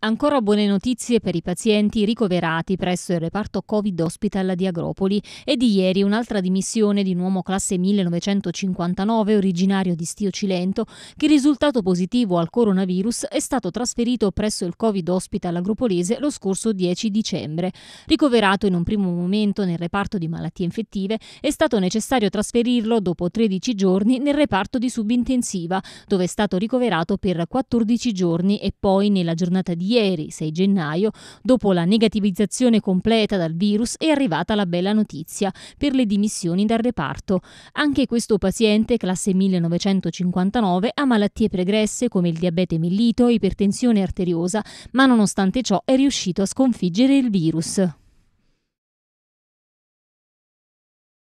Ancora buone notizie per i pazienti ricoverati presso il reparto Covid Hospital di Agropoli e di ieri un'altra dimissione di un uomo classe 1959 originario di Stio Cilento che risultato positivo al coronavirus è stato trasferito presso il Covid Hospital agropolese lo scorso 10 dicembre. Ricoverato in un primo momento nel reparto di malattie infettive è stato necessario trasferirlo dopo 13 giorni nel reparto di subintensiva dove è stato ricoverato per 14 giorni e poi nella giornata di ieri, 6 gennaio, dopo la negativizzazione completa dal virus, è arrivata la bella notizia per le dimissioni dal reparto. Anche questo paziente, classe 1959, ha malattie pregresse come il diabete mellito, e ipertensione arteriosa, ma nonostante ciò è riuscito a sconfiggere il virus.